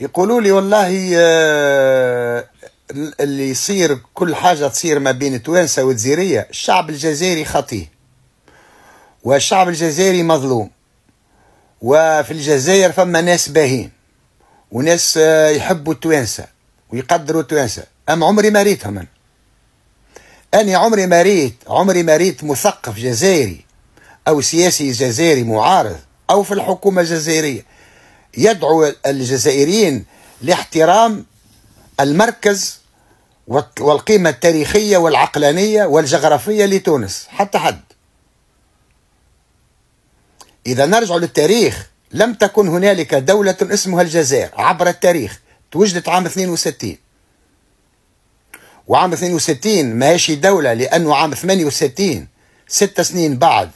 يقولوا لي والله آه، اللي يصير كل حاجة تصير ما بين توانسة والجزيرية الشعب الجزائري خطيه والشعب الجزائري مظلوم وفي الجزائر فما ناس باهين وناس آه، يحبوا التوانسة ويقدروا التوانسة أم عمري ما ريتهم أنا أنا عمري ما ريت عمري ما ريت مثقف جزائري أو سياسي جزائري معارض أو في الحكومة الجزائرية يدعو الجزائريين لاحترام المركز والقيمة التاريخية والعقلانية والجغرافية لتونس حتى حد إذا نرجع للتاريخ لم تكن هنالك دولة اسمها الجزائر عبر التاريخ توجدت عام 62 وعام 62 ماهيش دولة لأنه عام 68 ست سنين بعد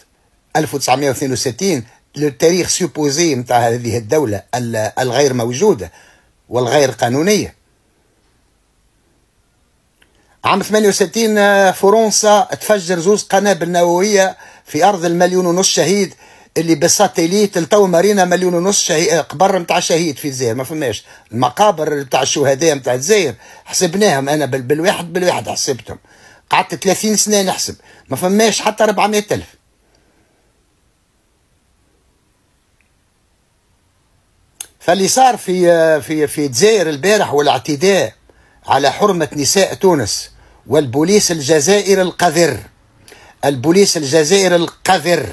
1962 التاريخ سيبوزي نتاع هذه الدولة الغير موجودة والغير قانونية عام 68 آه، فرنسا تفجر زوز قنابل نووية في أرض المليون ونص شهيد اللي بالساتيليت لتو مارينا مليون ونص شهيد آه، قبر نتاع شهيد في زير ما فماش المقابر نتاع الشهداء نتاع زير حسبناهم انا بالواحد بالواحد حسبتهم قعدت 30 سنه نحسب ما فماش حتى 400 ألف فاللي صار في آه، في في الجزائر البارح والاعتداء على حرمة نساء تونس والبوليس الجزائري القذر البوليس الجزائري القذر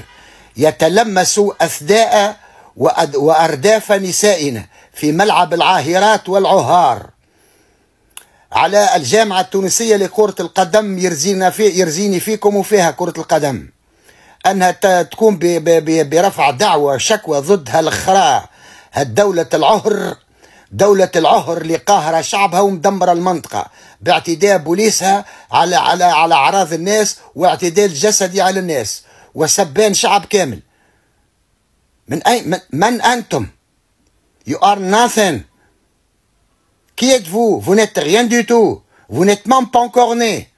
يتلمس أثداء وأرداف نسائنا في ملعب العاهرات والعهار على الجامعة التونسية لكرة القدم يرزينا في يرزيني فيكم وفيها كرة القدم أنها تقوم برفع دعوة شكوى ضد هالخراء هالدولة العهر دولة العهر اللي قاهرة شعبها ومدمرة المنطقة باعتداء بوليسها على على على أعراض الناس واعتداء جسدي على الناس وسبان شعب كامل من أي من, من أنتم؟ You are nothing. Qui êtes-vous Vous n'êtes rien du tout. Vous n'êtes même pas encore né.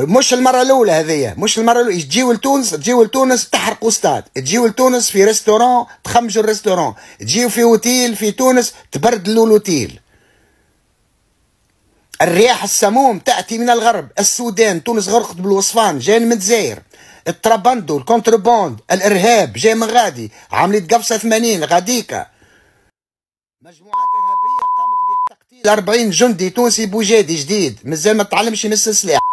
مش المره الاولى هذيا مش المره الاولى تجيو لتونس تجيو لتونس تحرقوا ستاد تجيو لتونس في ريستورون تخمجوا الريستورون تجيو في اوتيل في تونس تبردلوا الاوتيل الرياح السموم تاتي من الغرب السودان تونس غرقت بالوصفان جاي من الجزائر الترابندو الكونتربوند الارهاب جاي من غادي عمليه قفصه 80 غاديكا مجموعات ارهابيه قامت بتقتيل 40 جندي تونسي بوجادي جديد مازال ما تعلمش يمس السلاح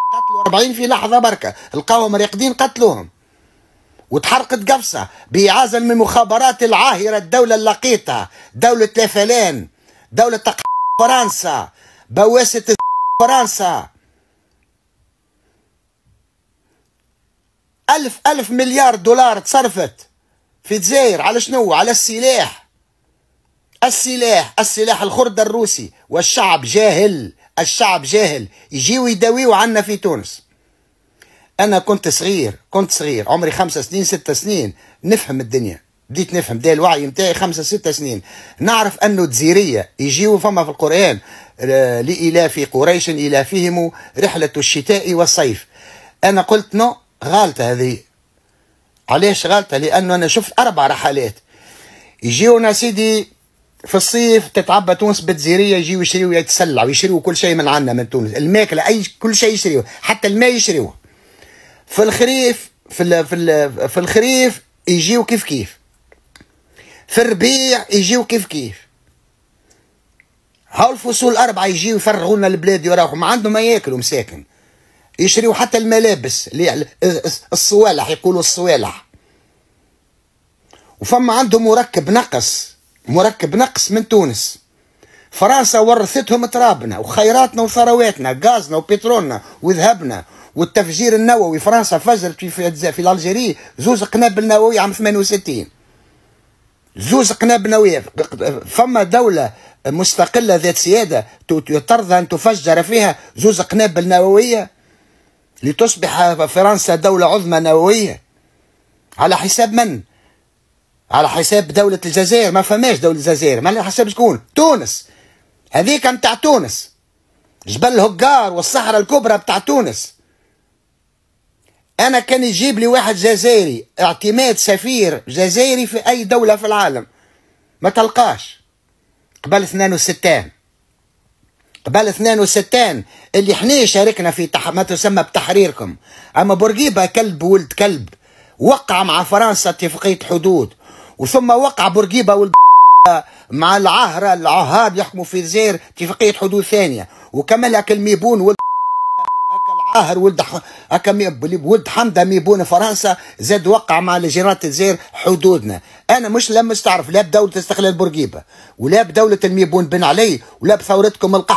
40 في لحظه بركه لقاو مريقدين قتلوهم وتحرقت قفصه باعازه من مخابرات العاهره الدوله اللقيطه دوله لافلان دوله تق... فرنسا بواسة فرنسا ألف ألف مليار دولار تصرفت في تزاير على شنو على السلاح السلاح السلاح الخردة الروسي والشعب جاهل الشعب جاهل يجيو يداويو عنا في تونس انا كنت صغير كنت صغير عمري خمسة سنين ستة سنين نفهم الدنيا بديت نفهم ده الوعي متاعي خمسة ستة سنين نعرف انه تزيرية يجيو فما في القرآن لإلاف قريش فيهم رحلة الشتاء والصيف انا قلت نو غالطة هذه علاش غالطة لانه انا شفت اربع رحلات يجيونا سيدي في الصيف تتعبى تونس بتزيريه يجيو يشريو يتسلع ويشريو كل شيء من عندنا من تونس الماكله اي كل شيء يشريو حتى الماء يشريوه في الخريف في ال في ال في الخريف يجيو كيف كيف في الربيع يجيو كيف كيف هاو الفصول الأربعة يجيو يفرغوا لنا البلاد يراهم ما عندهم ما ياكلوا مساكن يشريوا حتى الملابس اللي الصوالح يقولوا الصوالح وفما عندهم مركب نقص مركب نقص من تونس فرنسا ورثتهم ترابنا وخيراتنا وثرواتنا غازنا وبترولنا وذهبنا والتفجير النووي فرنسا فجرت في في, في زوز قنابل نووي عام 68 زوز قنابل نوويه فما دوله مستقله ذات سياده ترضى ان تفجر فيها زوز قنابل نوويه لتصبح فرنسا دوله عظمى نوويه على حساب من؟ على حساب دولة الجزائر ما فماش دولة الجزائر ما على حساب شكون تونس هذيك متاع تونس جبل هجار والصحراء الكبرى متاع تونس انا كان يجيب لي واحد جزائري اعتماد سفير جزائري في اي دولة في العالم ما تلقاش قبل 62 قبل 62 اللي احنا شاركنا في تح... ما تسمى بتحريركم اما بورقيبه كلب ولد كلب وقع مع فرنسا اتفاقيه حدود وثم وقع بورقيبه ولد مع العهرة العهاد يحكموا في الجزائر اتفاقية حدود ثانية وكما هكا الميبون ولد هكا العاهر ولد هكا ولد حمدة ميبون فرنسا زاد وقع مع جيران الجزائر حدودنا انا مش لم استعرف لا بدولة استقلال بورقيبة ولا بدولة الميبون بن علي ولا بثورتكم القح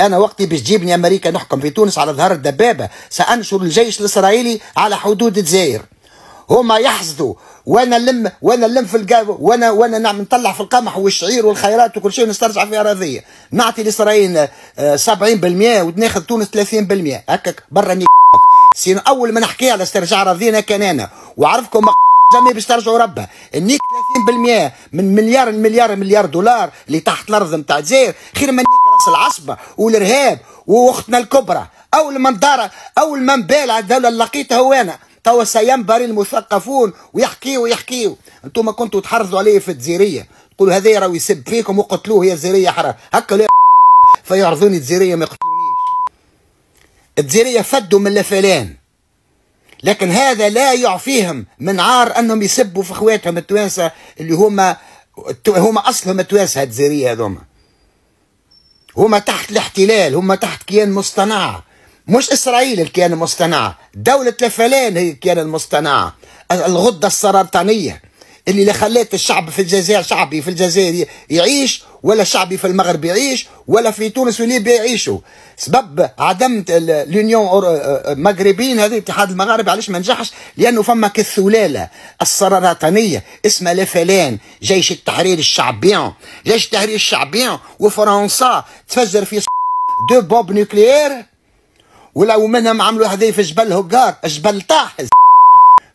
انا وقتي باش تجيبني امريكا نحكم في تونس على ظهر الدبابه سانشر الجيش الاسرائيلي على حدود الجزائر هما يحصدوا وانا نلم وانا نلم في القاب وانا وانا نعم نطلع في القمح والشعير والخيرات وكل شيء ونسترجع في اراضيه نعطي لاسرائيل 70% آه، وناخذ تونس 30% هكاك برا سين اول ما نحكي على استرجاع اراضينا كان انا وعرفكم جميع باش ترجعوا ربها النيك 30% من مليار مليار مليار دولار اللي تحت الارض نتاع الجزائر خير من راس العصبه والارهاب واختنا الكبرى اول ما ندار اول ما نبالع الدوله اللي لقيتها هو انا توا سينبر المثقفون ويحكيوا ويحكيوا انتم كنتوا تحرضوا عليه في الجزيريه تقولوا هذا راهو يسب فيكم وقتلوه يا الجزيريه حرام هكا لا فيعرضوني الجزيريه ما يقتلونيش الجزيريه فدوا من لفلان لكن هذا لا يعفيهم من عار انهم يسبوا في اخواتهم التوانسه اللي هما هما اصلهم التوانسه الجزيريه هذوما هما تحت الاحتلال هما تحت كيان مصطنع مش إسرائيل الكيان المصطنع دولة لفلان هي الكيان المصطنع الغدة السرطانية اللي لا خلات الشعب في الجزائر شعبي في الجزائر يعيش ولا شعبي في المغرب يعيش ولا في تونس وليبيا يعيشوا سبب عدم لونيون مغربيين هذه اتحاد المغاربه علاش ما نجحش لانه فما كالثلاله السرطانيه اسمها لفلان جيش التحرير الشعبي جيش التحرير الشعبي وفرنسا تفجر في دو بوب نوكليير ولو منهم عملوا في جبل هكاك جبل طاحز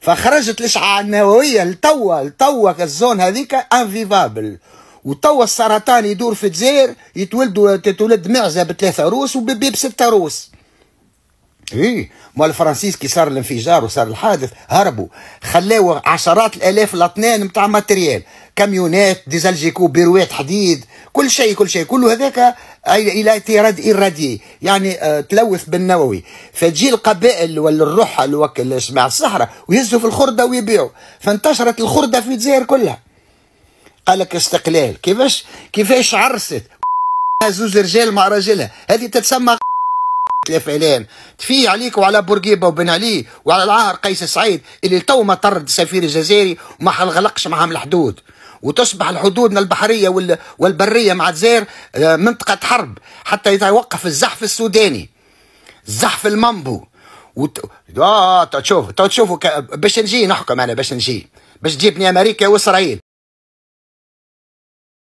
فخرجت الاشعاع النوويه لتوا لتوا الزون هذيك انفيفابل وتوا السرطان يدور في الجزائر يتولدوا تتولد معزه بثلاثه روس وبيبي بسته روس اي مال فرانسيس كي صار الانفجار وصار الحادث هربوا خلاو عشرات الالاف الاطنان نتاع ماتريال كاميونات ديزالجيكو بيروات حديد كل شيء كل شيء كل هذاك الى تيراد ايرادي يعني آه تلوث بالنووي فتجي القبائل ولا الروح مع الصحراء ويهزوا في الخرده ويبيعوا فانتشرت الخرده في الجزائر كلها قال لك استقلال كيفاش كيفاش عرست زوز رجال مع راجلها هذه تتسمى الافعلان تفي عليك وعلى بورقيبه وبن علي وعلى العاهر قيس سعيد اللي تو ما طرد السفير الجزائري وما غلقش معهم الحدود وتصبح الحدودنا البحريه والبريه مع الجزائر آه، منطقه حرب حتى يتوقف الزحف السوداني الزحف المامبو وت... اه تشوف تشوفوا ك... باش نجي نحكم انا باش نجي باش تجيبني امريكا واسرائيل